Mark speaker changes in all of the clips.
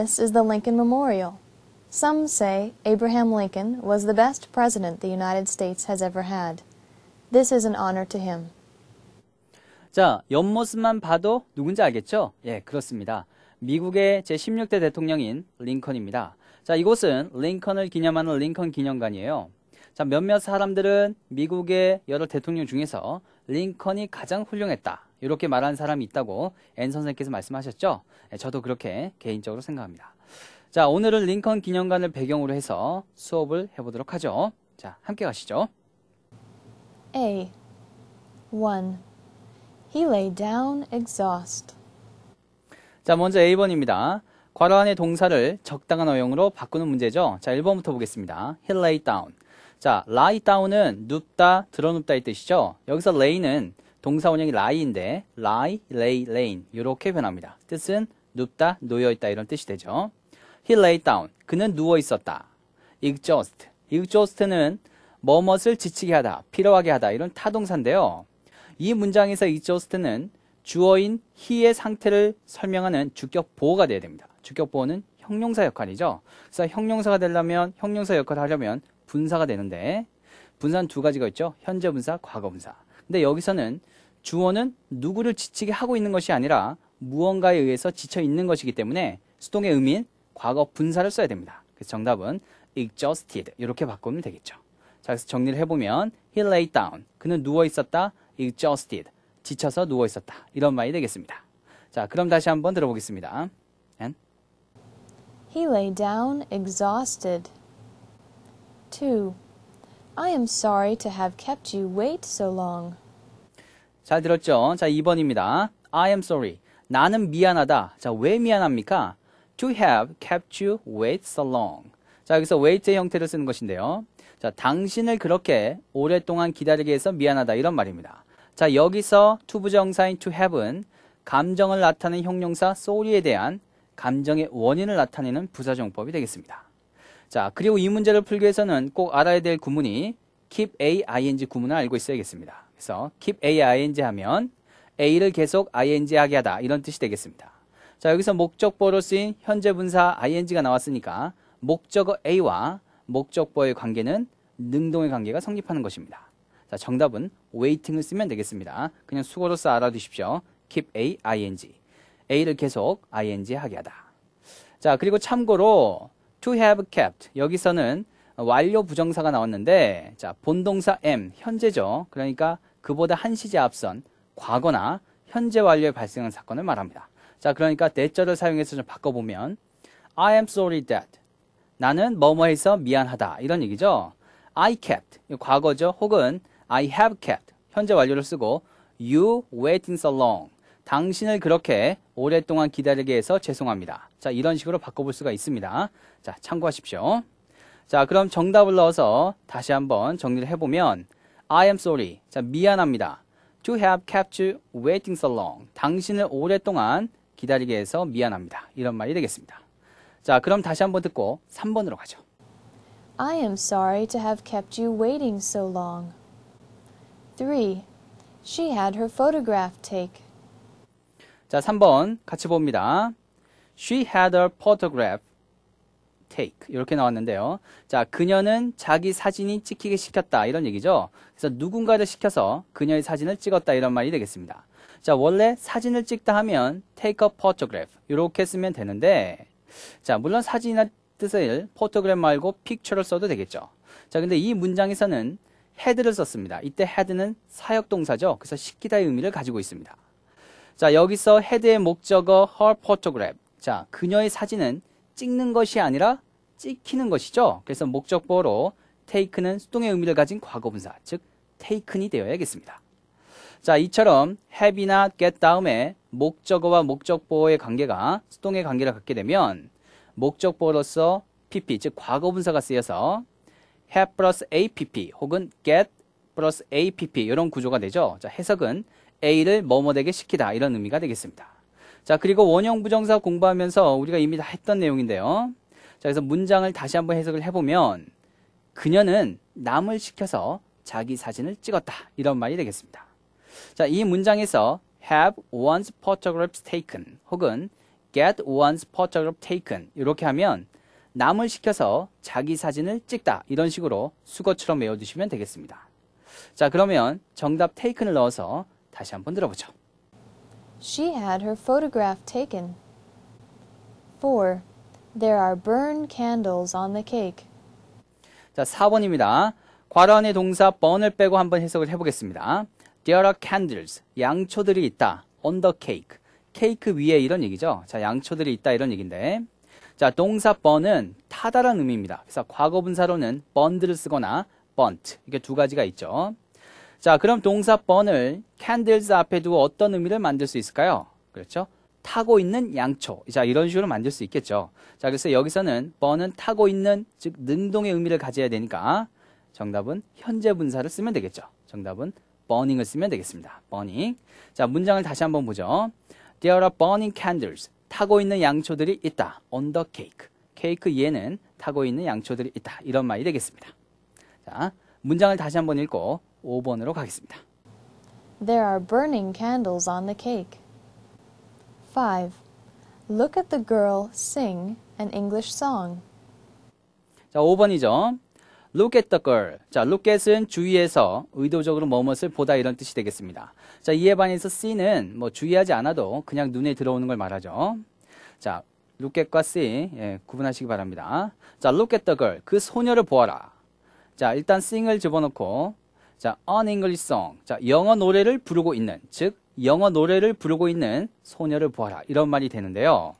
Speaker 1: This is the Lincoln Memorial. Some say Abraham Lincoln was the best president the United States has ever had. This is an honor to him.
Speaker 2: 자, 옆모습만 봐도 누군지 알겠죠? 예, 그렇습니다. 미국의 제16대 대통령인 링컨입니다. 자, 이곳은 링컨을 기념하는 링컨 기념관이에요. 자, 몇몇 사람들은 미국의 여러 대통령 중에서 링컨이 가장 훌륭했다. 이렇게 말하는 사람이 있다고 앤 선생님께서 말씀하셨죠. 예, 저도 그렇게 개인적으로 생각합니다. 자, 오늘은 링컨 기념관을 배경으로 해서 수업을 해보도록 하죠. 자, 함께 가시죠.
Speaker 1: A. 1. He lay down exhaust.
Speaker 2: 자, 먼저 A번입니다. 괄호 안의 동사를 적당한 어용으로 바꾸는 문제죠. 자, 1번부터 보겠습니다. He lay down. 자, lie down은 눕다, 드러눕다의 뜻이죠. 여기서 lay는 동사 원형이 lie인데 lie, lay, l a i 이렇게 변합니다. 뜻은 눕다, 놓여있다 이런 뜻이 되죠. He lay down. 그는 누워있었다. exhaust. exhaust는 뭐뭇을 지치게 하다, 필요하게 하다 이런 타동사인데요. 이 문장에서 exhaust는 주어인 he의 상태를 설명하는 주격 보호가 돼야 됩니다. 주격 보호는 형용사 역할이죠. 그래서 형용사가 되려면 형용사 역할을 하려면 분사가 되는데 분사는 두 가지가 있죠. 현재 분사, 과거 분사. 근데 여기서는 주어는 누구를 지치게 하고 있는 것이 아니라 무언가에 의해서 지쳐 있는 것이기 때문에 수동의 의미인 과거 분사를 써야 됩니다. 그래서 정답은 exhausted 이렇게 바꾸면 되겠죠. 자, 그래서 정리를 해보면 he lay down 그는 누워 있었다 exhausted 지쳐서 누워 있었다 이런 말이 되겠습니다. 자, 그럼 다시 한번 들어보겠습니다. And?
Speaker 1: He lay down exhausted. 2. I am sorry to have kept you wait so long.
Speaker 2: 잘 들었죠? 자, 2번입니다. I am sorry. 나는 미안하다. 자, 왜 미안합니까? To have kept you wait so long. 자, 여기서 wait의 형태를 쓰는 것인데요. 자, 당신을 그렇게 오랫동안 기다리게 해서 미안하다. 이런 말입니다. 자, 여기서 to 부정사인 to have은 감정을 나타내는 형용사 sorry에 대한 감정의 원인을 나타내는 부사정법이 되겠습니다. 자, 그리고 이 문제를 풀기 위해서는 꼭 알아야 될 구문이 keep a ing 구문을 알고 있어야겠습니다. 그래서 keep a ing 하면 A를 계속 ing 하게 하다 이런 뜻이 되겠습니다. 자 여기서 목적보로 쓰인 현재 분사 ing가 나왔으니까 목적어 A와 목적보의 관계는 능동의 관계가 성립하는 것입니다. 자 정답은 waiting을 쓰면 되겠습니다. 그냥 수고로서 알아두십시오. keep A, ing. A를 계속 ing 하게 하다. 자 그리고 참고로 to have kept 여기서는 완료 부정사가 나왔는데 자 본동사 m 현재죠. 그러니까 그보다 한시제 앞선 과거나 현재 완료에 발생한 사건을 말합니다. 자, 그러니까 대절를 사용해서 좀 바꿔보면 I am sorry that 나는 뭐뭐해서 미안하다 이런 얘기죠. I kept 과거죠. 혹은 I have kept 현재 완료를 쓰고 you waiting so long 당신을 그렇게 오랫동안 기다리게 해서 죄송합니다. 자, 이런 식으로 바꿔볼 수가 있습니다. 자, 참고하십시오. 자, 그럼 정답을 넣어서 다시 한번 정리를 해보면 I am sorry. 자, 미안합니다. To have kept you waiting so long. 당신을 오랫동안 기다리게 해서 미안합니다. 이런 말이 되겠습니다. 자, 그럼 다시 한번 듣고 3번으로 가죠.
Speaker 1: I am sorry to have kept you waiting so long. 3. She had her photograph take.
Speaker 2: 자, 3번 같이 봅니다. She had her photograph take 이렇게 나왔는데요. 자, 그녀는 자기 사진이 찍히게 시켰다 이런 얘기죠. 그래서 누군가를 시켜서 그녀의 사진을 찍었다 이런 말이 되겠습니다. 자, 원래 사진을 찍다 하면 take a photograph 이렇게 쓰면 되는데 자, 물론 사진이나 뜻을 photograph 말고 picture를 써도 되겠죠. 자, 근데 이 문장에서는 head를 썼습니다. 이때 head는 사역동사죠. 그래서 시키다의 의미를 가지고 있습니다. 자, 여기서 헤드의 목적어 her photograph. 자, 그녀의 사진은 찍는 것이 아니라 찍히는 것이죠. 그래서 목적보로 take는 수동의 의미를 가진 과거분사, 즉 taken이 되어야겠습니다. 자, 이처럼 have이나 get 다음에 목적어와 목적보어의 관계가 수동의 관계를 갖게 되면 목적보로서 pp, 즉 과거분사가 쓰여서 have 플러스 app 혹은 get 플러스 app 이런 구조가 되죠. 자, 해석은 a를 뭐뭐되게 시키다 이런 의미가 되겠습니다. 자, 그리고 원형 부정사 공부하면서 우리가 이미 다 했던 내용인데요. 자, 그래서 문장을 다시 한번 해석을 해보면 그녀는 남을 시켜서 자기 사진을 찍었다. 이런 말이 되겠습니다. 자, 이 문장에서 have one's photographs taken 혹은 get one's photograph taken 이렇게 하면 남을 시켜서 자기 사진을 찍다 이런 식으로 수거처럼 외워두시면 되겠습니다. 자 그러면 정답 taken을 넣어서 다시 한번 들어보죠.
Speaker 1: She had her photograph taken. 4. There are burn candles on the cake.
Speaker 2: 자, 4번입니다. 과라안의 동사 번을 빼고 한번 해석을 해보겠습니다. There are candles. 양초들이 있다. On the cake. 케이크 위에 이런 얘기죠. 자, 양초들이 있다 이런 얘기인데. 자, 동사 번은 타다란 의미입니다. 그래서 과거 분사로는 번드를 쓰거나 b u 번트. 이게 두 가지가 있죠. 자, 그럼 동사 번을 candles 앞에 두고 어떤 의미를 만들 수 있을까요? 그렇죠? 타고 있는 양초. 자, 이런 식으로 만들 수 있겠죠. 자, 그래서 여기서는 번은 타고 있는, 즉, 능동의 의미를 가져야 되니까 정답은 현재 분사를 쓰면 되겠죠. 정답은 burning을 쓰면 되겠습니다. burning. 자, 문장을 다시 한번 보죠. There are burning candles. 타고 있는 양초들이 있다. on the cake. 케이크 위에는 타고 있는 양초들이 있다. 이런 말이 되겠습니다. 자, 문장을 다시 한번 읽고 5번으로 가겠습니다.
Speaker 1: There are burning candles on the cake. 5. Look at the girl sing an English song.
Speaker 2: 자, 5번이죠. Look at the girl. 자, look at은 주의해서 의도적으로 뭐뭇을 보다 이런 뜻이 되겠습니다. 자, 이에 반해서 see는 뭐 주의하지 않아도 그냥 눈에 들어오는 걸 말하죠. 자, look at과 see 예, 구분하시기 바랍니다. 자, look at the girl. 그 소녀를 보아라. 자, 일단 sing을 집어넣고 자, an English song. 자, 영어 노래를 부르고 있는, 즉 영어 노래를 부르고 있는 소녀를 보아라. 이런 말이 되는데요.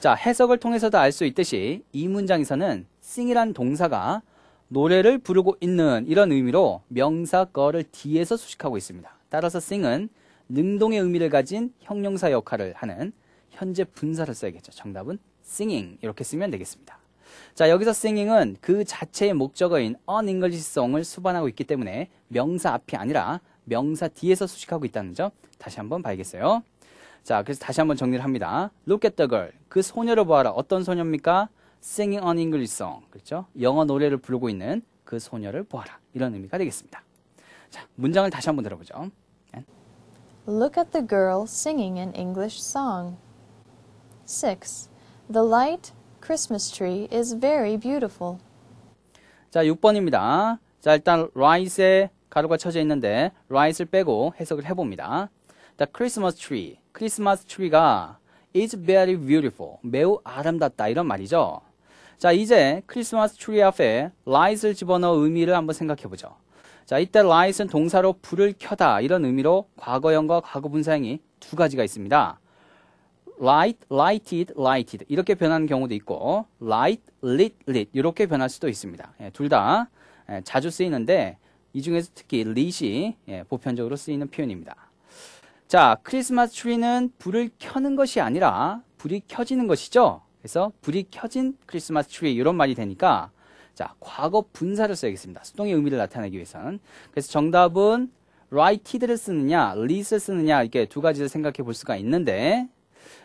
Speaker 2: 자, 해석을 통해서도 알 수 있듯이 이 문장에서는 sing이란 동사가 노래를 부르고 있는 이런 의미로 명사 거를 뒤에서 수식하고 있습니다. 따라서 sing은 능동의 의미를 가진 형용사 역할을 하는 현재 분사를 써야겠죠. 정답은 singing 이렇게 쓰면 되겠습니다. 자, 여기서 singing은 그 자체의 목적어인 an English song을 수반하고 있기 때문에 명사 앞이 아니라 명사 뒤에서 수식하고 있다는 점 다시 한번 봐야겠어요. 자, 그래서 다시 한번 정리를 합니다. Look at the girl. 그 소녀를 보아라. 어떤 소녀입니까? Singing an English song. 그렇죠? 영어 노래를 부르고 있는 그 소녀를 보아라. 이런 의미가 되겠습니다. 자, 문장을 다시 한번 들어보죠.
Speaker 1: Look at the girl singing an English song. 6. The light Christmas tree is very beautiful.
Speaker 2: 자, 6번입니다. 자, 일단 rice에 가로가 쳐져 있는데 rice를 빼고 해석을 해봅니다. The Christmas tree, 크리스마스 트리가 is very beautiful, 매우 아름답다 이런 말이죠. 자, 이제 크리스마스 트리 앞에 rice를 집어넣어 의미를 한번 생각해보죠. 자, 이때 l i g h 는 동사로 불을 켜다 이런 의미로 과거형과 과거분사형이 두 가지가 있습니다. light, lighted, lighted 이렇게 변하는 경우도 있고 light, lit, lit 이렇게 변할 수도 있습니다. 예, 둘다 예, 자주 쓰이는데 이 중에서 특히 lit이 예, 보편적으로 쓰이는 표현입니다. 자, 크리스마스 트리는 불을 켜는 것이 아니라 불이 켜지는 것이죠. 그래서 불이 켜진 크리스마스 트리 이런 말이 되니까 자, 과거 분사를 써야겠습니다. 수동의 의미를 나타내기 위해서는. 그래서 정답은 lighted를 쓰느냐, lit을 쓰느냐 이렇게 두 가지를 생각해 볼 수가 있는데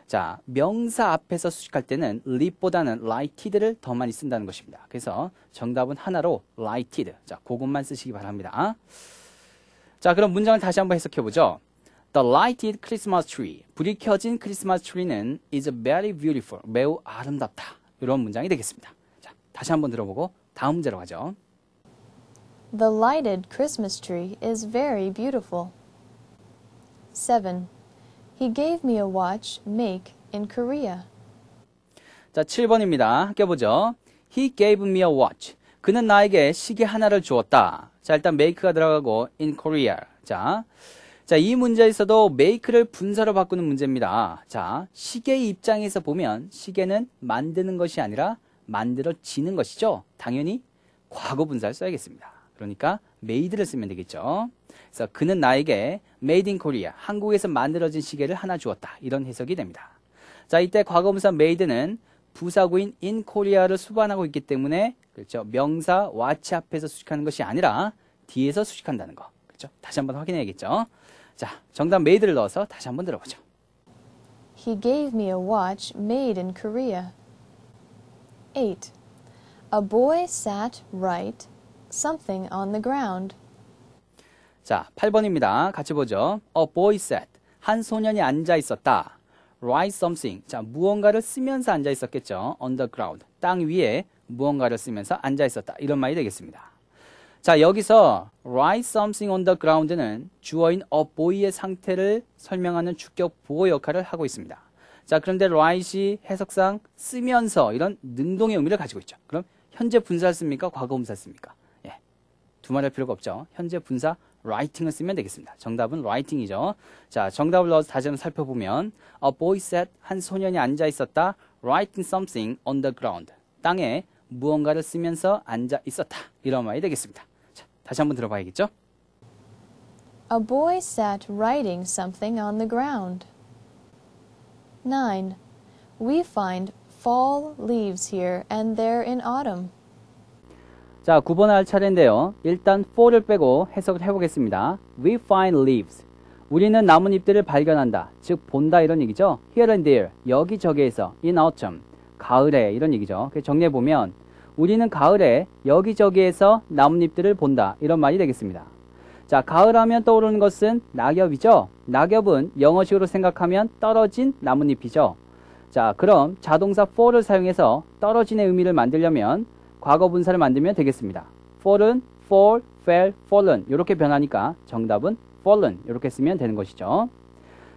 Speaker 2: 자, 명사 앞에서 수식할 때는 l i t 보다는 lighted를 더 많이 쓴다는 것입니다. 그래서 정답은 하나로 lighted. 자, 그것만 쓰시기 바랍니다. 자, 그럼 문장을 다시 한번 해석해 보죠. The lighted Christmas tree. 불이 켜진 크리스마스 트리는 is very beautiful. 매우 아름답다. 이런 문장이 되겠습니다. 자, 다시 한번 들어보고 다음 문제로 가죠.
Speaker 1: The lighted Christmas tree is very beautiful. 7. He gave me a watch make in Korea.
Speaker 2: 자, 7번입니다. 껴보죠. He gave me a watch. 그는 나에게 시계 하나를 주었다. 자, 일단 make가 들어가고 in Korea. 자, 자, 이 문제에서도 make를 분사로 바꾸는 문제입니다. 자, 시계 입장에서 보면 시계는 만드는 것이 아니라 만들어지는 것이죠. 당연히 과거 분사를 써야겠습니다. 그러니까 메이드를 쓰면 되겠죠. 그래서 그는 나에게 made in Korea, 한국에서 만들어진 시계를 하나 주었다. 이런 해석이 됩니다. 자, 이때 과거분사 메이드는 부사구인 in Korea를 수반하고 있기 때문에 그렇죠. 명사 와치 앞에서 수식하는 것이 아니라 뒤에서 수식한다는 거. 그렇죠? 다시 한번 확인해야겠죠. 자, 정답 메이드를 넣어서 다시 한번 들어보죠.
Speaker 1: He gave me a watch made in Korea. 8. A boy sat right something on the ground.
Speaker 2: 자, 8번입니다. 같이 보죠. A boy sat. 한 소년이 앉아 있었다. Write something. 자, 무언가를 쓰면서 앉아 있었겠죠. On the ground. 땅 위에 무언가를 쓰면서 앉아 있었다. 이런 말이 되겠습니다. 자, 여기서 write something on the ground는 주어인 a boy의 상태를 설명하는 주격 보호 역할을 하고 있습니다. 자, 그런데 write이 해석상 쓰면서 이런 능동의 의미를 가지고 있죠. 그럼 현재 분사 씁니까? 과거 분사 씁니까? 두말할 필요가 없죠. 현재 분사 writing을 쓰면 되겠습니다. 정답은 writing이죠. 자, 정답을 넣어서 다시 한번 살펴보면 A boy sat, 한 소년이 앉아 있었다. writing something on the ground. 땅에 무언가를 쓰면서 앉아 있었다. 이런 말이 되겠습니다. 자, 다시 한번 들어봐야겠죠?
Speaker 1: A boy sat writing something on the ground. 9. We find fall leaves here and there in autumn.
Speaker 2: 자, 9번 할 차례인데요. 일단 for를 빼고 해석을 해보겠습니다. We find leaves. 우리는 나뭇잎들을 발견한다. 즉 본다 이런 얘기죠. Here and there. 여기저기에서. In autumn. 가을에 이런 얘기죠. 정리해보면 우리는 가을에 여기저기에서 나뭇잎들을 본다. 이런 말이 되겠습니다. 자, 가을 하면 떠오르는 것은 낙엽이죠. 낙엽은 영어식으로 생각하면 떨어진 나뭇잎이죠. 자, 그럼 자동사 for를 사용해서 떨어진의 의미를 만들려면 과거 분사를 만들면 되겠습니다. fallen, fall, fell, fallen 이렇게 변하니까 정답은 fallen 이렇게 쓰면 되는 것이죠.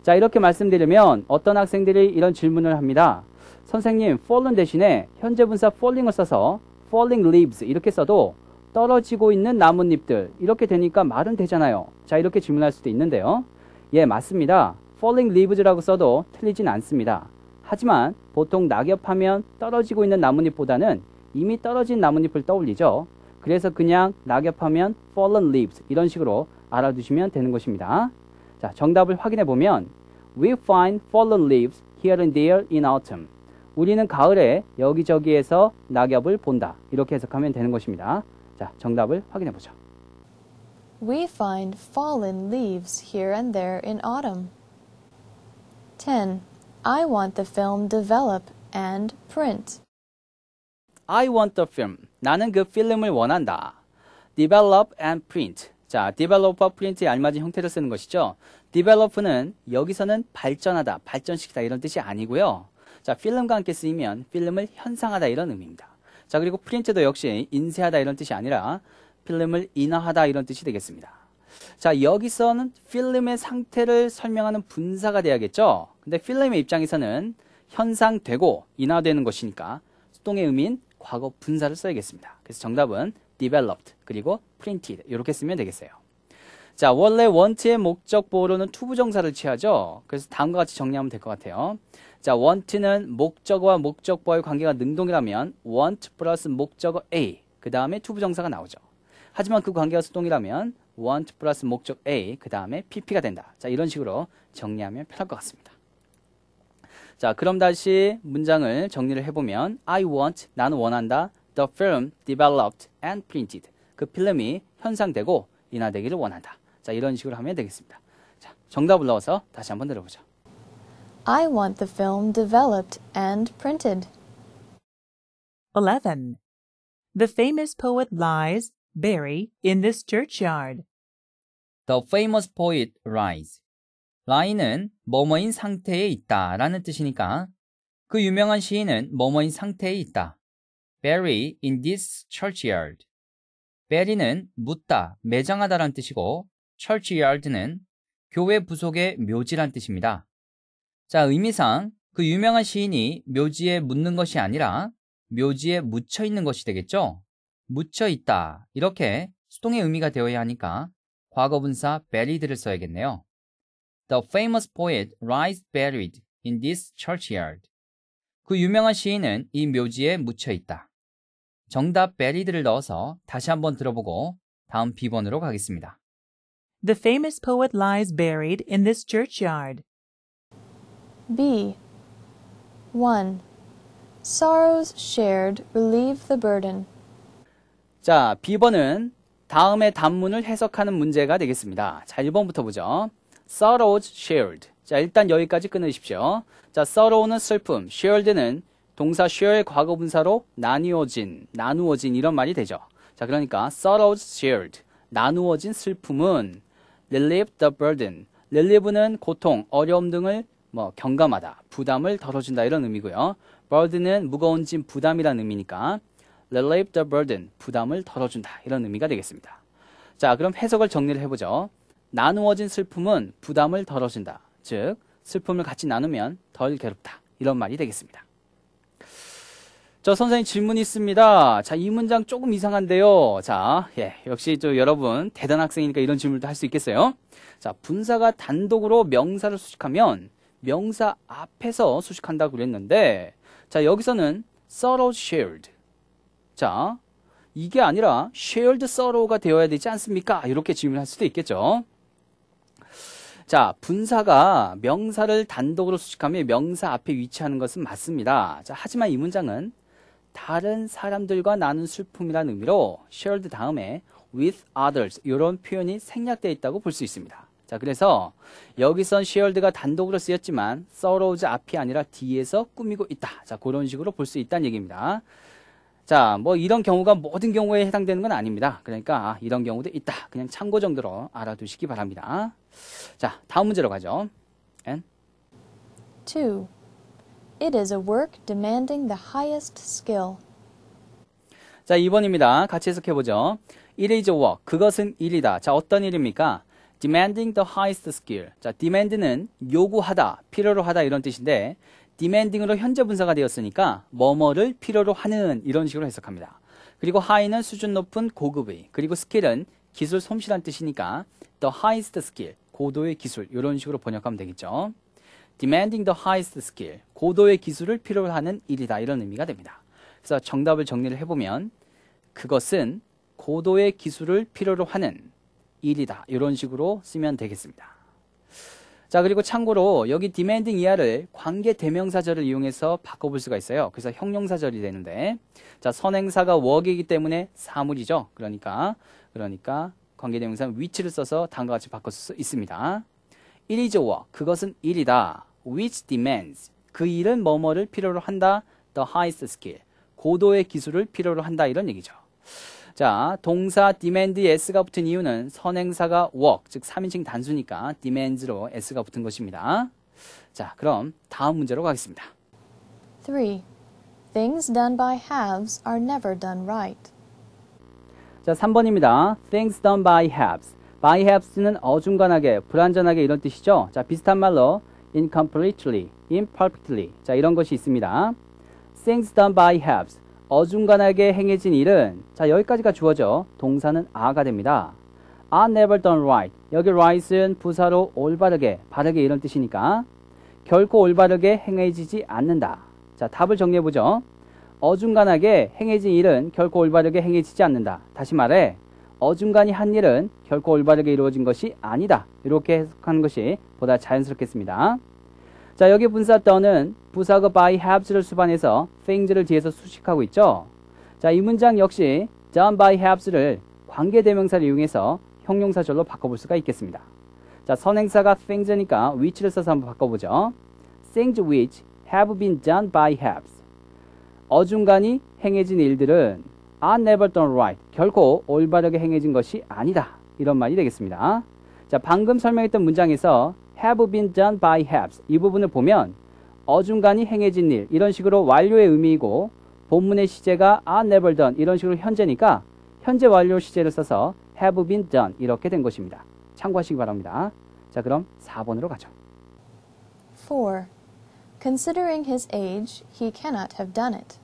Speaker 2: 자 이렇게 말씀드리면 어떤 학생들이 이런 질문을 합니다. 선생님 fallen 대신에 현재 분사 falling을 써서 falling leaves 이렇게 써도 떨어지고 있는 나뭇잎들 이렇게 되니까 말은 되잖아요. 자 이렇게 질문할 수도 있는데요. 예 맞습니다. falling leaves라고 써도 틀리진 않습니다. 하지만 보통 낙엽하면 떨어지고 있는 나뭇잎보다는 이미 떨어진 나뭇잎을 떠올리죠. 그래서 그냥 낙엽하면 fallen leaves 이런 식으로 알아두시면 되는 것입니다. 자, 정답을 확인해 보면 We find fallen leaves here and there in autumn. 우리는 가을에 여기저기에서 낙엽을 본다. 이렇게 해석하면 되는 것입니다. 자, 정답을 확인해 보죠.
Speaker 1: We find fallen leaves here and there in autumn. 10. I want the film develop and print.
Speaker 2: I want the film. 나는 그 필름을 원한다. Develop and print. 자, d e v e l o p e print에 알맞은 형태를 쓰는 것이죠. develop는 여기서는 발전하다, 발전시키다 이런 뜻이 아니고요. 자, 필름과 함께 쓰이면 필름을 현상하다 이런 의미입니다. 자, 그리고 프린트도 역시 인쇄하다 이런 뜻이 아니라 필름을 인화하다 이런 뜻이 되겠습니다. 자, 여기서는 필름의 상태를 설명하는 분사가 돼야겠죠. 근데 필름의 입장에서는 현상되고 인화되는 것이니까 수동의 의미인 과거 분사를 써야겠습니다. 그래서 정답은 developed 그리고 printed 이렇게 쓰면 되겠어요. 자, 원래 want의 목적 보호로는 to 부정사를 취하죠. 그래서 다음과 같이 정리하면 될 것 같아요. 자, want는 목적어와 목적보의 관계가 능동이라면 want plus 목적어 A 그 다음에 to 부정사가 나오죠. 하지만 그 관계가 수동이라면 want plus 목적 A 그 다음에 PP가 된다. 자, 이런 식으로 정리하면 편할 것 같습니다. 자, 그럼 다시 문장을 정리를 해보면 I want, 나는 원한다. The film developed and printed. 그 필름이 현상되고 인화되기를 원한다. 자, 이런 식으로 하면 되겠습니다. 자, 정답 올라와서 다시 한번
Speaker 1: 들어보죠. I want the film developed and printed.
Speaker 2: 11. The famous poet lies, buried in this churchyard. The famous poet lies, 라인은 뭐뭐인 상태에 있다 라는 뜻이니까 그 유명한 시인은 뭐뭐인 상태에 있다. Bury in this churchyard. bury는 묻다, 매장하다 라는 뜻이고 churchyard는 교회 부속의 묘지란 뜻입니다. 자, 의미상 그 유명한 시인이 묘지에 묻는 것이 아니라 묘지에 묻혀 있는 것이 되겠죠? 묻혀 있다. 이렇게 수동의 의미가 되어야 하니까 과거분사 buried를 써야겠네요. The famous poet lies buried in this churchyard. 그 유명한 시인은 이 묘지에 묻혀 있다. 정답 buried를 넣어서 다시 한번 들어보고 다음 비번으로 가겠습니다.
Speaker 1: The famous poet lies buried in this churchyard. B. 1. Sorrows shared relieve the burden.
Speaker 2: 자, B번은 다음의 단문을 해석하는 문제가 되겠습니다. 자, 1번부터 보죠. sorrows shared. 자, 일단 여기까지 끊으십시오. 자, sorrow는 슬픔, shared는 동사 share의 과거 분사로 나뉘어진, 나누어진 이런 말이 되죠. 자, 그러니까 sorrows shared. 나누어진 슬픔은 relieve the burden. relieve는 고통, 어려움 등을 뭐 경감하다, 부담을 덜어준다 이런 의미고요. burden은 무거운 짐, 부담이라는 의미니까 relieve the burden, 부담을 덜어준다 이런 의미가 되겠습니다. 자, 그럼 해석을 정리를 해보죠. 나누어진 슬픔은 부담을 덜어준다. 즉, 슬픔을 같이 나누면 덜 괴롭다. 이런 말이 되겠습니다. 저 선생님 질문이 있습니다. 자, 이 문장 조금 이상한데요. 자, 예, 역시 저 여러분 대단 학생이니까 이런 질문도 할 수 있겠어요. 자, 분사가 단독으로 명사를 수식하면 명사 앞에서 수식한다고 그랬는데 자, 여기서는 sorrow shared. 자, 이게 아니라 shared sorrow가 되어야 되지 않습니까? 이렇게 질문할 수도 있겠죠. 자, 분사가 명사를 단독으로 수식하며 명사 앞에 위치하는 것은 맞습니다. 자, 하지만 이 문장은 다른 사람들과 나눈 슬픔이라는 의미로 shared 다음에 with others 이런 표현이 생략되어 있다고 볼 수 있습니다. 자, 그래서 여기선 shared가 단독으로 쓰였지만 sorrows 앞이 아니라 뒤에서 꾸미고 있다. 자, 그런 식으로 볼 수 있다는 얘기입니다. 자, 뭐 이런 경우가 모든 경우에 해당되는 건 아닙니다. 그러니까 이런 경우도 있다. 그냥 참고 정도로 알아두시기 바랍니다. 자, 다음 문제로 가죠. And
Speaker 1: 2. It is a work demanding the highest skill.
Speaker 2: 자, 2번입니다. 같이 해석해 보죠. It is a work. 그것은 일이다. 자, 어떤 일입니까? demanding the highest skill. 자, demand는 요구하다, 필요로 하다 이런 뜻인데 demanding으로 현재 분사가 되었으니까 뭐뭐를 필요로 하는 이런 식으로 해석합니다. 그리고 high는 수준 높은 고급의, 그리고 skill은 기술 솜씨란 뜻이니까 the highest skill, 고도의 기술 이런 식으로 번역하면 되겠죠. demanding the highest skill 고도의 기술을 필요로 하는 일이다 이런 의미가 됩니다. 그래서 정답을 정리를 해보면 그것은 고도의 기술을 필요로 하는 일이다 이런 식으로 쓰면 되겠습니다. 자 그리고 참고로 여기 demanding 이하를 관계 대명사절을 이용해서 바꿔볼 수가 있어요. 그래서 형용사절이 되는데 자 선행사가 work이기 때문에 사물이죠. 그러니까 그러니까 관계대명사 위치를 써서 다음과 같이 바꿀 수 있습니다. It is or 그것은 일이다. Which demands 그 일은 뭐뭐를 필요로 한다. The highest skill 고도의 기술을 필요로 한다 이런 얘기죠. 자, 동사 demand s가 붙은 이유는 선행사가 work, 즉 3인칭 단수니까 demands로 s가 붙은 것입니다. 자, 그럼 다음 문제로 가겠습니다.
Speaker 1: 3. Things done by halves are never done right.
Speaker 2: 자, 3번입니다. Things done by halves. by halves는 어중간하게, 불완전하게 이런 뜻이죠. 자, 비슷한 말로 incompletely, imperfectly. 자, 이런 것이 있습니다. Things done by halves. 어중간하게 행해진 일은 자, 여기까지가 주어져 동사는 아가 됩니다. are never done right. 여기 right은 부사로 올바르게, 바르게 이런 뜻이니까 결코 올바르게 행해지지 않는다. 자, 답을 정리해보죠. 어중간하게 행해진 일은 결코 올바르게 행해지지 않는다. 다시 말해 어중간히 한 일은 결코 올바르게 이루어진 것이 아니다. 이렇게 해석하는 것이 보다 자연스럽겠습니다. 자 여기 분사 떠는 부사가 by h a v e 를 수반해서 things를 뒤에서 수식하고 있죠. 자이 문장 역시 done by h a v e 를 관계대명사를 이용해서 형용사절로 바꿔볼 수가 있겠습니다. 자 선행사가 things니까 위치를 써서 한번 바꿔보죠. things which have been done by h a v e 어중간히 행해진 일들은 I never done right. 결코 올바르게 행해진 것이 아니다. 이런 말이 되겠습니다. 자, 방금 설명했던 문장에서 have been done by has 이 부분을 보면 어중간히 행해진 일 이런 식으로 완료의 의미이고 본문의 시제가 I never done 이런 식으로 현재니까 현재 완료 시제를 써서 have been done 이렇게 된 것입니다. 참고하시기 바랍니다. 자, 그럼 4번으로 가죠.
Speaker 1: 4. Considering his age, he cannot have done it.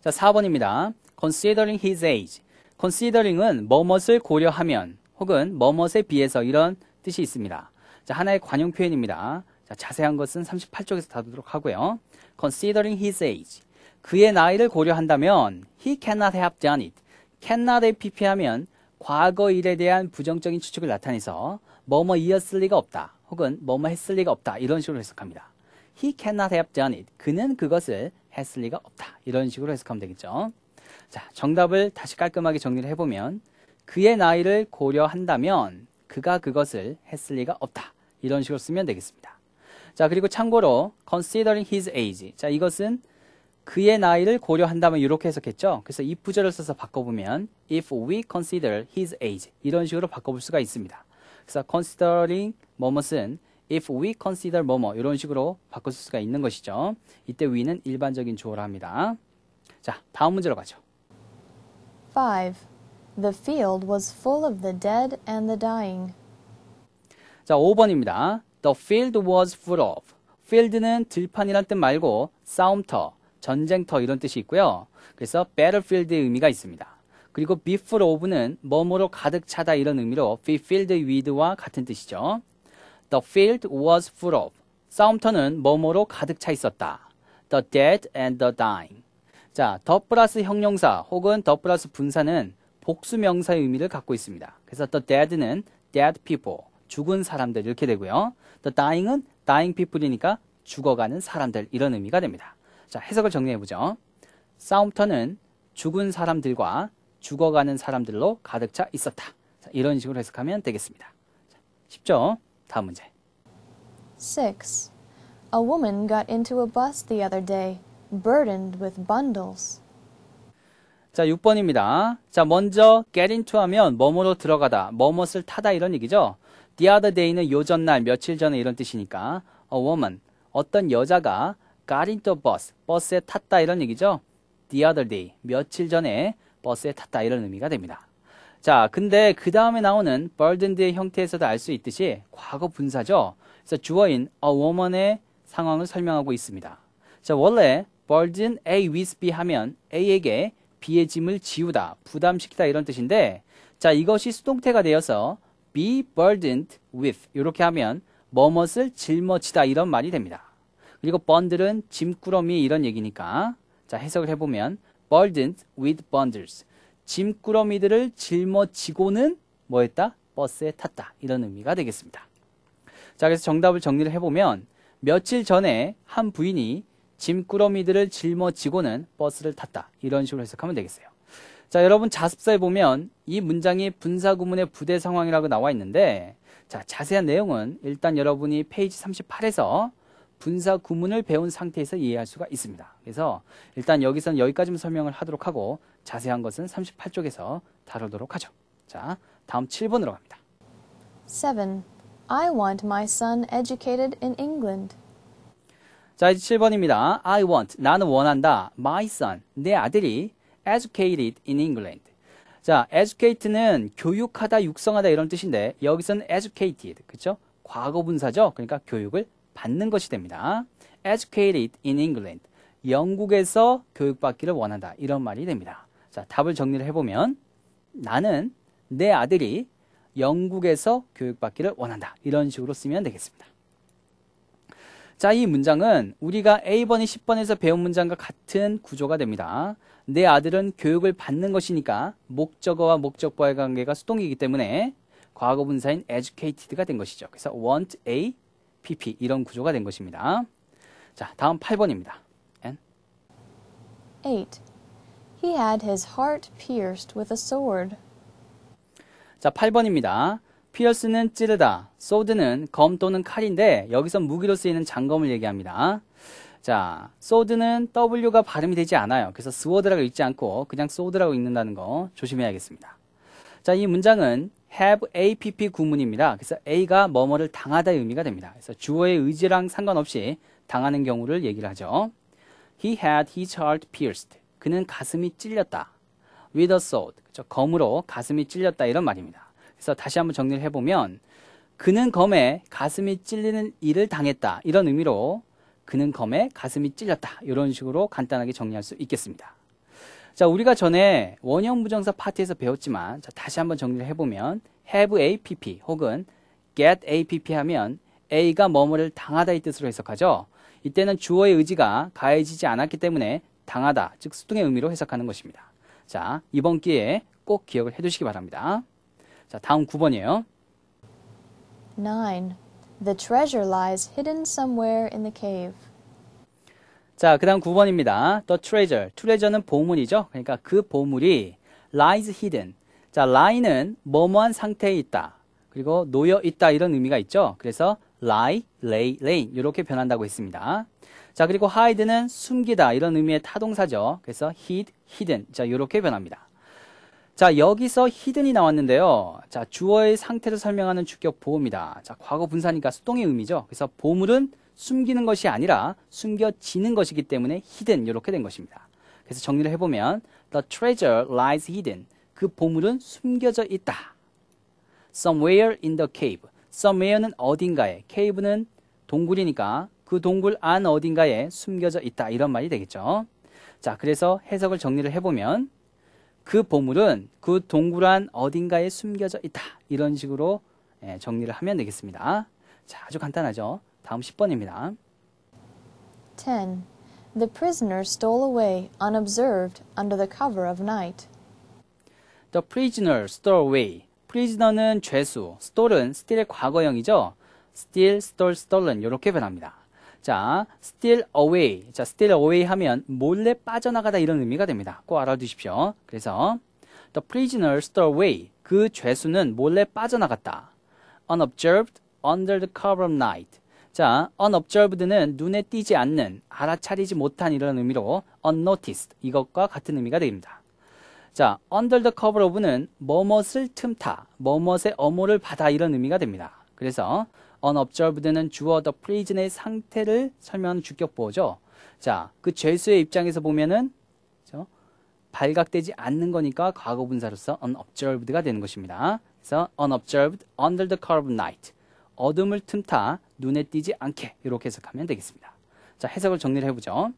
Speaker 2: 자, 4번입니다. Considering his age. Considering은 뭐뭇을 고려하면 혹은 뭐뭇에 비해서 이런 뜻이 있습니다. 자, 하나의 관용 표현입니다. 자, 자세한 것은 38쪽에서 다루도록 하고요. Considering his age. 그의 나이를 고려한다면 he cannot have done it. cannot에 피피하면 과거 일에 대한 부정적인 추측을 나타내서 뭐뭐 이었을 리가 없다 혹은 뭐뭐 했을 리가 없다 이런 식으로 해석합니다. He cannot have done it. 그는 그것을 했을 리가 없다. 이런 식으로 해석하면 되겠죠. 자, 정답을 다시 깔끔하게 정리를 해보면 그의 나이를 고려한다면 그가 그것을 했을 리가 없다. 이런 식으로 쓰면 되겠습니다. 자, 그리고 참고로 considering his age. 자, 이것은 그의 나이를 고려한다면 이렇게 해석했죠. 그래서 이 부절을 써서 바꿔보면 if we consider his age 이런 식으로 바꿔볼 수가 있습니다. 그래서 considering 뭐뭐은 if we consider 뭐뭐 이런 식으로 바꿀 수가 있는 것이죠. 이때 we는 일반적인 주어라 합니다. 자, 다음 문제로 가죠.
Speaker 1: 5. The field was full of the dead and the dying.
Speaker 2: 자, 5번입니다. The field was full of. field는 들판이란 뜻 말고 싸움터, 전쟁터 이런 뜻이 있고요. 그래서 battlefield의 의미가 있습니다. 그리고 be full of는 뭐뭐로 가득 차다 이런 의미로 be filled with와 같은 뜻이죠. The field was full of. 싸움터는 뭐뭐로 가득 차 있었다. The dead and the dying. 자, 더 플러스 형용사 혹은 더 플러스 분사는 복수 명사의 의미를 갖고 있습니다. 그래서 the dead는 dead people, 죽은 사람들 이렇게 되고요. the dying은 dying people이니까 죽어가는 사람들 이런 의미가 됩니다. 자, 해석을 정리해 보죠. 싸움터는 죽은 사람들과 죽어가는 사람들로 가득 차 있었다. 자, 이런 식으로 해석하면 되겠습니다. 자, 쉽죠? 다음 문제.
Speaker 1: 6. A woman got into a bus the other day, burdened with bundles.
Speaker 2: 자, 6번입니다. 자, 먼저 get into 하면 뭐뭐로 들어가다, 뭐뭇을 타다 이런 얘기죠. The other day는 요전 날, 며칠 전에 이런 뜻이니까 a woman, 어떤 여자가 got into a bus, 버스에 탔다 이런 얘기죠. The other day, 며칠 전에 버스에 탔다 이런 의미가 됩니다. 자, 근데 그 다음에 나오는 burdened의 형태에서도 알 수 있듯이 과거 분사죠. 그래서 주어인 a woman의 상황을 설명하고 있습니다. 자, 원래 burden A with B 하면 A에게 B의 짐을 지우다, 부담시키다 이런 뜻인데 자, 이것이 수동태가 되어서 be burdened with 이렇게 하면 뭐뭇을 짊어지다 이런 말이 됩니다. 그리고 번들은 짐꾸러미 이런 얘기니까 자, 해석을 해보면 burdened with bundles 짐꾸러미들을 짊어지고는 뭐 했다? 버스에 탔다. 이런 의미가 되겠습니다. 자, 그래서 정답을 정리를 해보면 며칠 전에 한 부인이 짐꾸러미들을 짊어지고는 버스를 탔다. 이런 식으로 해석하면 되겠어요. 자, 여러분 자습서에 보면 이 문장이 분사구문의 부대 상황이라고 나와 있는데 자, 자세한 내용은 일단 여러분이 페이지 38에서 분사 구문을 배운 상태에서 이해할 수가 있습니다. 그래서 일단 여기선 여기까지만 설명을 하도록 하고 자세한 것은 38쪽에서 다루도록 하죠. 자, 다음 7번으로 갑니다.
Speaker 1: 7. I want my son educated in England.
Speaker 2: 자, 이제 7번입니다. I want, 나는 원한다. My son, 내 아들이 educated in England. 자, educate는 교육하다, 육성하다 이런 뜻인데 여기서는 educated, 그렇죠? 과거 분사죠? 그러니까 교육을 받는 것이 됩니다. educated in England. 영국에서 교육받기를 원한다. 이런 말이 됩니다. 자, 답을 정리를 해보면 나는 내 아들이 영국에서 교육받기를 원한다. 이런 식으로 쓰면 되겠습니다. 자, 이 문장은 우리가 A번이 10번에서 배운 문장과 같은 구조가 됩니다. 내 아들은 교육을 받는 것이니까 목적어와 목적과의 관계가 수동이기 때문에 과거 분사인 educated가 된 것이죠. 그래서 want a PP 이런 구조가 된 것입니다. 자, 다음 8번입니다. n
Speaker 1: 8. He had his heart pierced with a sword.
Speaker 2: 자, 8번입니다. 피어스는 찌르다, 소드는 검 또는 칼인데 여기서 무기로 쓰이는 장검을 얘기합니다. 자, 소드는 W가 발음이 되지 않아요. 그래서 스워드라고 읽지 않고 그냥 소드라고 읽는다는 거 조심해야겠습니다. 자, 이 문장은 have app 구문입니다. 그래서 a가 뭐뭐를 당하다의 의미가 됩니다. 그래서 주어의 의지랑 상관없이 당하는 경우를 얘기를 하죠. He had his heart pierced. 그는 가슴이 찔렸다. With a sword. 그쵸? 그렇죠. 검으로 가슴이 찔렸다 이런 말입니다. 그래서 다시 한번 정리를 해보면 그는 검에 가슴이 찔리는 일을 당했다 이런 의미로 그는 검에 가슴이 찔렸다 이런 식으로 간단하게 정리할 수 있겠습니다. 자, 우리가 전에 원형 부정사 파트에서 배웠지만 자, 다시 한번 정리를 해보면 have app 혹은 get app 하면 a가 뭐뭐를 당하다의 뜻으로 해석하죠. 이때는 주어의 의지가 가해지지 않았기 때문에 당하다, 즉 수동의 의미로 해석하는 것입니다. 자, 이번 기회에 꼭 기억을 해두시기 바랍니다. 자, 다음 9번이에요.
Speaker 1: 9. The treasure lies hidden somewhere in the cave.
Speaker 2: 자, 그 다음 9번입니다. The treasure. treasure는 보물이죠. 그러니까 그 보물이 lies hidden. 자, lie는 뭐뭐한 상태에 있다. 그리고 놓여 있다 이런 의미가 있죠. 그래서 lie, lay, lay 이렇게 변한다고 했습니다. 자, 그리고 hide는 숨기다 이런 의미의 타동사죠. 그래서 hid, hidden. 자, 이렇게 변합니다. 자, 여기서 hidden이 나왔는데요. 자, 주어의 상태를 설명하는 주격 보호입니다. 자, 과거 분사니까 수동의 의미죠. 그래서 보물은 숨기는 것이 아니라 숨겨지는 것이기 때문에 hidden 이렇게 된 것입니다. 그래서 정리를 해보면 The treasure lies hidden. 그 보물은 숨겨져 있다. Somewhere in the cave. Somewhere는 어딘가에, cave는 동굴이니까 그 동굴 안 어딘가에 숨겨져 있다. 이런 말이 되겠죠. 자, 그래서 해석을 정리를 해보면 그 보물은 그 동굴 안 어딘가에 숨겨져 있다. 이런 식으로 예, 정리를 하면 되겠습니다. 자, 아주 간단하죠. 다음 10번입니다.
Speaker 1: 10. The prisoner stole away unobserved under the cover of night.
Speaker 2: The prisoner stole away. prisoner는 죄수, stole은 steal의 과거형이죠. steal, stole, stolen 이렇게 변합니다. 자, steal away. 자, steal away 하면 몰래 빠져나가다 이런 의미가 됩니다. 꼭 알아두십시오. 그래서 the prisoner stole away. 그 죄수는 몰래 빠져나갔다. unobserved under the cover of night. 자, unobserved는 눈에 띄지 않는, 알아차리지 못한 이런 의미로 unnoticed 이것과 같은 의미가 됩니다. 자, under the cover of는 뭐뭇을 틈타, 뭐뭇의 어모를 받아 이런 의미가 됩니다. 그래서 unobserved는 주어 the prison의 상태를 설명하는 주격보호죠. 자, 그 죄수의 입장에서 보면은 그렇죠? 발각되지 않는 거니까 과거 분사로서 unobserved가 되는 것입니다. 그래서 unobserved under the cover of night. 어둠을 틈타 눈에 띄지 않게 이렇게 해석하면 되겠습니다. 자, 해석을 정리를 해보죠.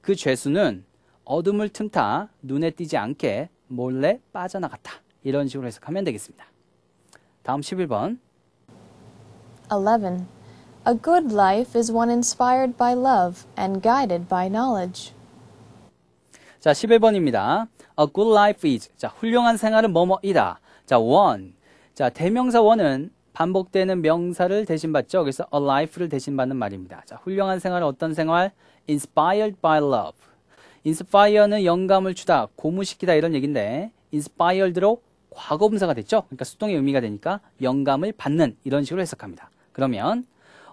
Speaker 2: 그 죄수는 어둠을 틈타 눈에 띄지 않게 몰래 빠져나갔다. 이런 식으로 해석하면 되겠습니다. 다음 11번.
Speaker 1: 11. A good life is one inspired by love and guided by knowledge.
Speaker 2: 자, 11번입니다. A good life is. 자, 훌륭한 생활은 뭐뭐이다. 자, one. 자, 대명사 one은 반복되는 명사를 대신받죠. 그래서 alive를 대신받는 말입니다. 자, 훌륭한 생활은 어떤 생활? inspired by love. inspire는 영감을 주다, 고무시키다 이런 얘기인데 inspired로 과거분사가 됐죠. 그러니까 수동의 의미가 되니까 영감을 받는 이런 식으로 해석합니다. 그러면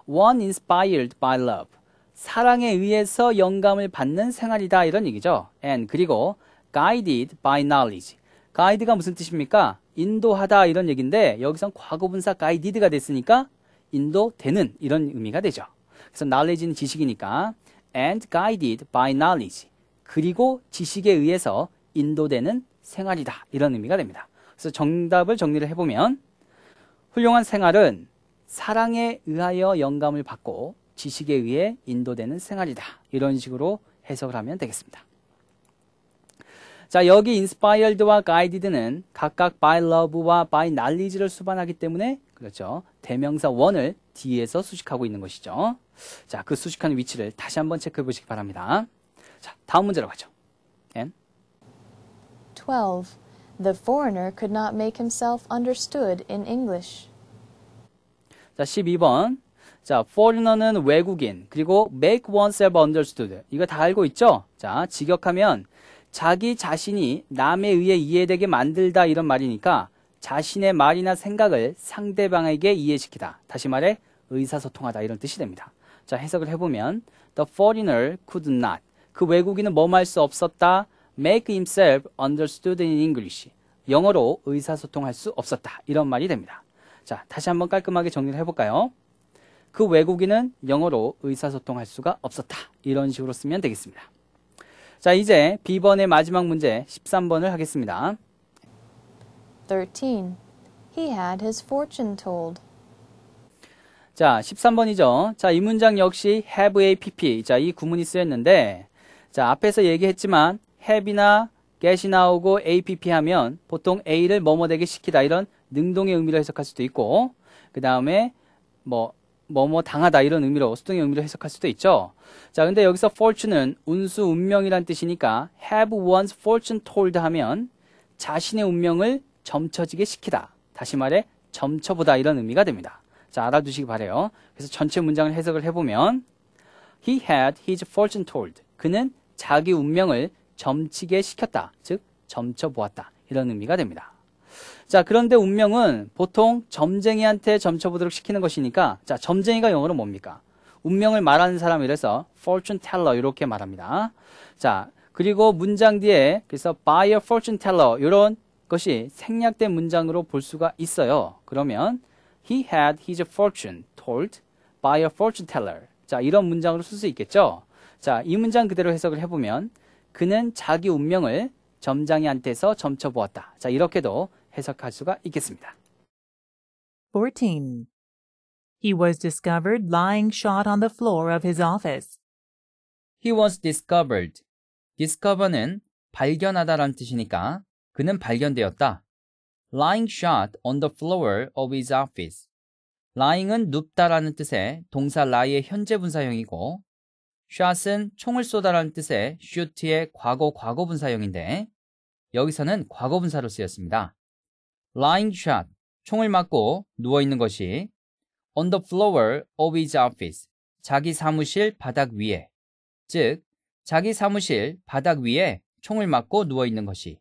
Speaker 2: one inspired by love. 사랑에 의해서 영감을 받는 생활이다 이런 얘기죠. and 그리고 guided by knowledge. 가이드가 무슨 뜻입니까? 인도하다 이런 얘기인데 여기선 과거분사 가이디드가 됐으니까 인도되는 이런 의미가 되죠. 그래서 knowledge는 지식이니까 and guided by knowledge 그리고 지식에 의해서 인도되는 생활이다 이런 의미가 됩니다. 그래서 정답을 정리를 해보면 훌륭한 생활은 사랑에 의하여 영감을 받고 지식에 의해 인도되는 생활이다 이런 식으로 해석을 하면 되겠습니다. 자, 여기 inspired와 guided는 각각 by love와 by knowledge를 수반하기 때문에 그렇죠. 대명사 원을 뒤에서 수식하고 있는 것이죠. 자, 그 수식하는 위치를 다시 한번 체크해 보시기 바랍니다. 자, 다음 문제로 가죠. N.
Speaker 1: 12. The foreigner could not make himself understood in English.
Speaker 2: 자, 12번. 자, foreigner는 외국인, 그리고 make oneself understood. 이거 다 알고 있죠? 자, 직역하면 자기 자신이 남에 의해 이해되게 만들다 이런 말이니까 자신의 말이나 생각을 상대방에게 이해시키다. 다시 말해 의사소통하다 이런 뜻이 됩니다. 자 해석을 해보면 The foreigner could not. 그 외국인은 뭐할 수 없었다. Make himself understood in English. 영어로 의사소통할 수 없었다. 이런 말이 됩니다. 자 다시 한번 깔끔하게 정리를 해볼까요? 그 외국인은 영어로 의사소통할 수가 없었다. 이런 식으로 쓰면 되겠습니다. 자, 이제 B번의 마지막 문제 13번을 하겠습니다.
Speaker 1: 13. He had his fortune told.
Speaker 2: 자, 13번이죠. 자, 이 문장 역시 have의 pp. 자, 이 구문이 쓰였는데 자, 앞에서 얘기했지만 have이나 get이 나오고 app 하면 보통 a를 뭐뭐되게 시키다 이런 능동의 의미로 해석할 수도 있고 그 다음에 뭐 뭐뭐 당하다 이런 의미로 수동의 의미로 해석할 수도 있죠. 자, 근데 여기서 fortune은 운수 운명이란 뜻이니까 have one's fortune told 하면 자신의 운명을 점쳐지게 시키다. 다시 말해 점쳐보다 이런 의미가 됩니다. 자, 알아두시기 바래요. 그래서 전체 문장을 해석을 해보면 He had his fortune told. 그는 자기 운명을 점치게 시켰다. 즉 점쳐보았다. 이런 의미가 됩니다. 자, 그런데 운명은 보통 점쟁이한테 점쳐보도록 시키는 것이니까, 자, 점쟁이가 영어로 뭡니까? 운명을 말하는 사람이라서 fortune teller 이렇게 말합니다. 자, 그리고 문장 뒤에 그래서 by a fortune teller 이런 것이 생략된 문장으로 볼 수가 있어요. 그러면 he had his fortune told by a fortune teller. 자, 이런 문장으로 쓸 수 있겠죠? 자, 이 문장 그대로 해석을 해보면 그는 자기 운명을 점장이한테서 점쳐보았다. 자, 이렇게도 해석할 수가 있겠습니다.
Speaker 1: 14. He was discovered lying shot on the floor of his office.
Speaker 2: He was discovered. discover는 발견하다라는 뜻이니까 그는 발견되었다. lying shot on the floor of his office. lying은 눕다라는 뜻의 동사 lie의 현재 분사형이고 shot은 총을 쏘다라는 뜻의 shoot의 과거 과거 분사형인데 여기서는 과거 분사로 쓰였습니다. 라인샷 총을 맞고 누워 있는 것이 on the floor of his office 자기 사무실 바닥 위에 즉 자기 사무실 바닥 위에 총을 맞고 누워 있는 것이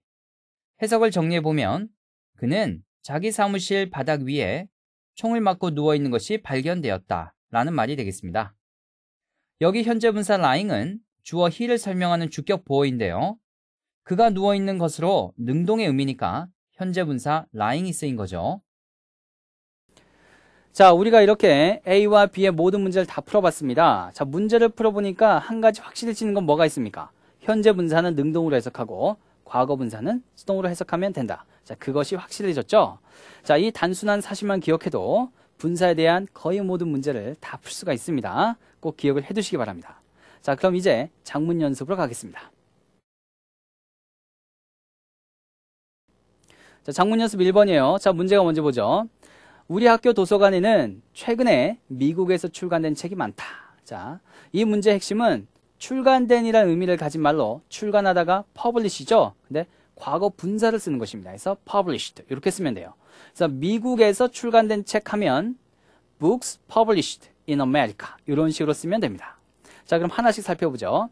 Speaker 2: 해석을 정리해 보면 그는 자기 사무실 바닥 위에 총을 맞고 누워 있는 것이 발견되었다 라는 말이 되겠습니다. 여기 현재 분사 lying은 주어 he를 설명하는 주격 보호인데요 그가 누워 있는 것으로 능동의 의미니까 현재 분사 lying이 쓰인 거죠. 자, 우리가 이렇게 A와 B의 모든 문제를 다 풀어봤습니다. 자, 문제를 풀어보니까 한 가지 확실해지는 건 뭐가 있습니까? 현재 분사는 능동으로 해석하고 과거 분사는 수동으로 해석하면 된다. 자, 그것이 확실해졌죠? 자, 이 단순한 사실만 기억해도 분사에 대한 거의 모든 문제를 다 풀 수가 있습니다. 꼭 기억을 해두시기 바랍니다. 자, 그럼 이제 작문 연습으로 가겠습니다. 자, 장문 연습 1번이에요. 자, 문제가 먼저 보죠. 우리 학교 도서관에는 최근에 미국에서 출간된 책이 많다. 자, 이 문제의 핵심은 출간된이라는 의미를 가진 말로 출간하다가 퍼블리시죠 근데 과거 분사를 쓰는 것입니다. 그래서 published 이렇게 쓰면 돼요. 그래서 미국에서 출간된 책 하면 books published in America 이런 식으로 쓰면 됩니다. 자, 그럼 하나씩 살펴보죠.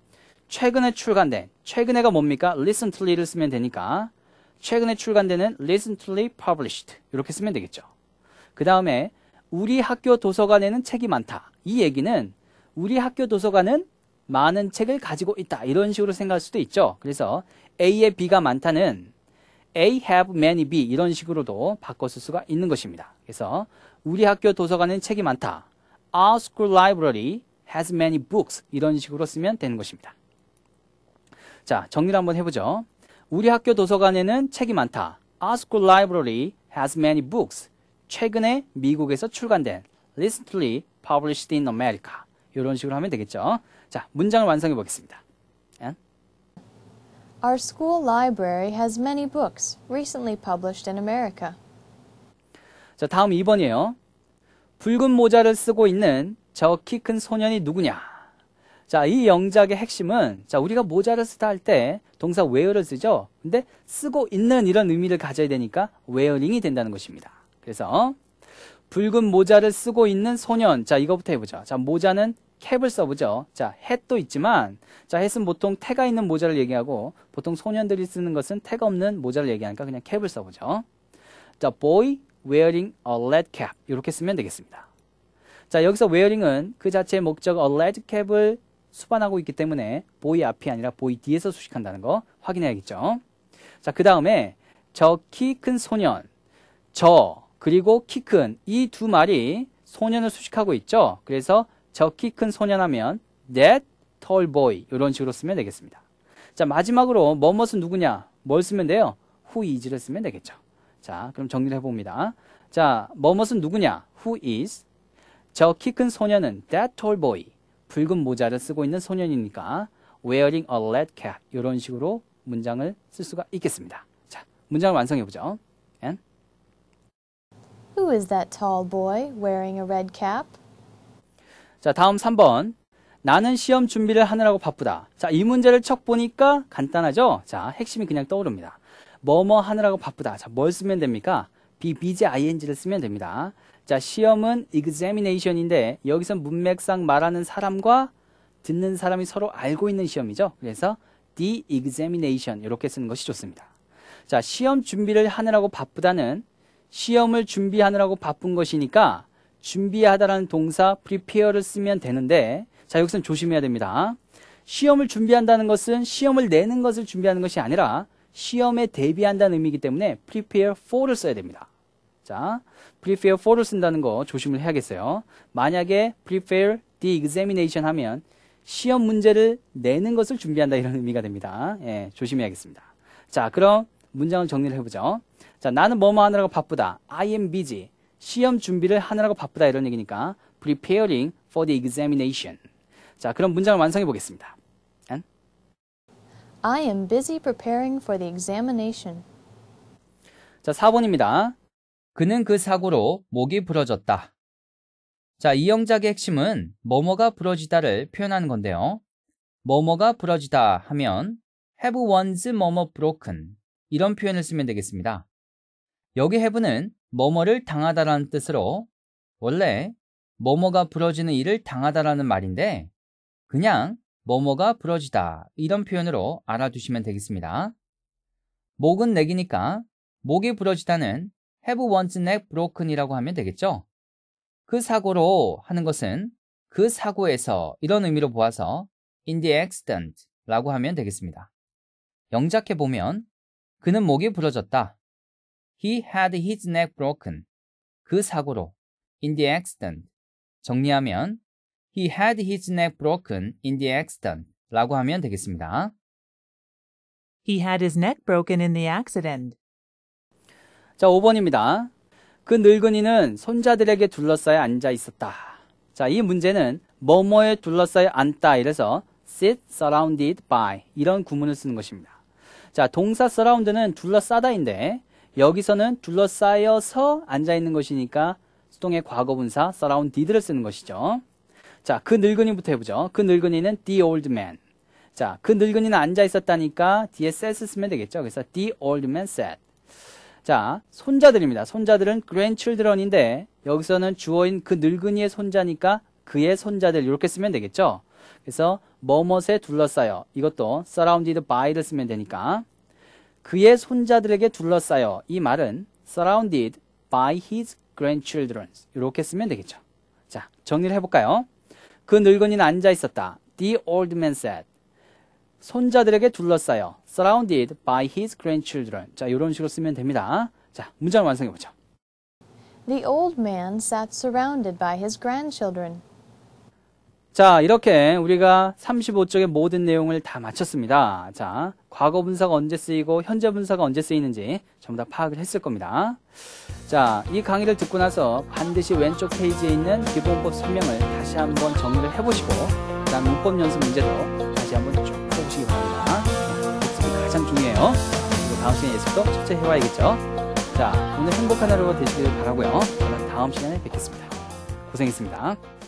Speaker 2: 최근에 출간된, 최근에가 뭡니까? recently를 쓰면 되니까 최근에 출간되는 recently published 이렇게 쓰면 되겠죠. 그 다음에 우리 학교 도서관에는 책이 많다. 이 얘기는 우리 학교 도서관은 많은 책을 가지고 있다. 이런 식으로 생각할 수도 있죠. 그래서 A의 B가 많다는 A have many B 이런 식으로도 바꿨을 수가 있는 것입니다. 그래서 우리 학교 도서관은 책이 많다. Our school library has many books 이런 식으로 쓰면 되는 것입니다. 자, 정리를 한번 해보죠. 우리 학교 도서관에는 책이 많다. Our school library has many books. 최근에 미국에서 출간된 recently published in America. 이런 식으로 하면 되겠죠. 자, 문장을 완성해 보겠습니다. And?
Speaker 1: Our school library has many books recently published in America.
Speaker 2: 자, 다음 2번이에요. 붉은 모자를 쓰고 있는 저 키 큰 소년이 누구냐? 자, 이 영작의 핵심은 자, 우리가 모자를 쓰다 할 때 동사 wear을 쓰죠. 근데 쓰고 있는 이런 의미를 가져야 되니까 wearing이 된다는 것입니다. 그래서 붉은 모자를 쓰고 있는 소년. 자, 이거부터 해보죠. 자, 모자는 캡을 써보죠. 자, 햇도 있지만, 자, 햇은 보통 태가 있는 모자를 얘기하고, 보통 소년들이 쓰는 것은 태가 없는 모자를 얘기하니까 그냥 캡을 써보죠. 자, boy wearing a red cap. 이렇게 쓰면 되겠습니다. 자, 여기서 wearing은 그 자체의 목적 a red cap을 수반하고 있기 때문에 보이 앞이 아니라 보이 뒤에서 수식한다는 거 확인해야겠죠. 자, 그 다음에 저 키 큰 소년, 저 그리고 키 큰 이 두 말이 소년을 수식하고 있죠. 그래서 저 키 큰 소년 하면 that tall boy 이런 식으로 쓰면 되겠습니다. 자, 마지막으로 뭐뭇은 누구냐? 뭘 쓰면 돼요? who is를 쓰면 되겠죠. 자, 그럼 정리를 해봅니다. 자, 뭐뭇은 누구냐? who is 저 키 큰 소년은 that tall boy 붉은 모자를 쓰고 있는 소년이니까 wearing a red cap 이런 식으로 문장을 쓸 수가 있겠습니다. 자, 문장을 완성해 보죠. And
Speaker 1: Who is that tall boy wearing a red cap?
Speaker 2: 자, 다음 3번. 나는 시험 준비를 하느라고 바쁘다. 자, 이 문제를 척 보니까 간단하죠? 자, 핵심이 그냥 떠오릅니다. 뭐뭐 하느라고 바쁘다. 자, 뭘 쓰면 됩니까? 비비제 ing를 쓰면 됩니다. 자, 시험은 examination인데 여기서 문맥상 말하는 사람과 듣는 사람이 서로 알고 있는 시험이죠. 그래서 the examination 이렇게 쓰는 것이 좋습니다. 자, 시험 준비를 하느라고 바쁘다는 시험을 준비하느라고 바쁜 것이니까 준비하다라는 동사 prepare를 쓰면 되는데 자, 여기서는 조심해야 됩니다. 시험을 준비한다는 것은 시험을 내는 것을 준비하는 것이 아니라 시험에 대비한다는 의미이기 때문에 prepare for를 써야 됩니다. 자, prepare for를 쓴다는 거 조심을 해야겠어요. 만약에 prepare the examination 하면 시험 문제를 내는 것을 준비한다 이런 의미가 됩니다. 예, 조심해야겠습니다. 자, 그럼 문장을 정리를 해보죠. 자, 나는 뭐뭐 하느라고 바쁘다. I am busy. 시험 준비를 하느라고 바쁘다 이런 얘기니까 preparing for the examination. 자, 그럼 문장을 완성해 보겠습니다.
Speaker 1: I am busy preparing for the examination.
Speaker 2: 자, 4번입니다. 그는 그 사고로 목이 부러졌다. 자, 이 영작의 핵심은 뭐뭐가 부러지다를 표현하는 건데요. 뭐뭐가 부러지다 하면 have one's 뭐뭐 broken 이런 표현을 쓰면 되겠습니다. 여기 have는 뭐뭐를 당하다라는 뜻으로 원래 뭐뭐가 부러지는 일을 당하다라는 말인데 그냥 뭐뭐가 부러지다 이런 표현으로 알아두시면 되겠습니다. 목은 내기니까 목이 부러지다는 have one's neck broken이라고 하면 되겠죠. 그 사고로 하는 것은 그 사고에서 이런 의미로 보아서 in the accident 라고 하면 되겠습니다. 영작해 보면 그는 목이 부러졌다. He had his neck broken. 그 사고로 in the accident 정리하면 He had his neck broken in the accident 라고 하면 되겠습니다. He had his neck broken in the accident. 자, 5번입니다. 그 늙은이는 손자들에게 둘러싸여 앉아 있었다. 자, 이 문제는 뭐뭐에 둘러싸여 앉다 이래서 sit surrounded by 이런 구문을 쓰는 것입니다. 자, 동사 surround는 둘러싸다인데 여기서는 둘러싸여서 앉아 있는 것이니까 수동의 과거분사 surrounded를 쓰는 것이죠. 자, 그 늙은이부터 해보죠. 그 늙은이는 the old man. 자, 그 늙은이는 앉아 있었다니까 뒤에 s a 쓰면 되겠죠. 그래서 the old man sat. 자, 손자들입니다. 손자들은 grandchildren인데 여기서는 주어인 그 늙은이의 손자니까 그의 손자들 이렇게 쓰면 되겠죠. 그래서 머뭇에 둘러싸여 이것도 surrounded by를 쓰면 되니까 그의 손자들에게 둘러싸여 이 말은 surrounded by his grandchildren 이렇게 쓰면 되겠죠. 자, 정리를 해볼까요? 그 늙은이는 앉아 있었다. The old man said. 손자들에게 둘러싸여 surrounded by his grandchildren. 자, 이런 식으로 쓰면 됩니다. 자, 문장 을 완성해 보죠.
Speaker 1: The old man sat surrounded by his grandchildren.
Speaker 2: 자, 이렇게 우리가 35쪽의 모든 내용을 다 마쳤습니다. 자, 과거 분사가 언제 쓰이고 현재 분사가 언제 쓰이는지 전부 다 파악을 했을 겁니다. 자, 이 강의를 듣고 나서 반드시 왼쪽 페이지에 있는 기본법 설명을 다시 한번 정리를 해보시고, 그 다음 문법 연습 문제도 다시 한번 거예요. 그리고 다음 시간 에 예습도 첫째 해와야겠죠. 자, 오늘 행복한 하루가 되시길 바라고요. 저는 다음 시간에 뵙겠습니다. 고생했습니다.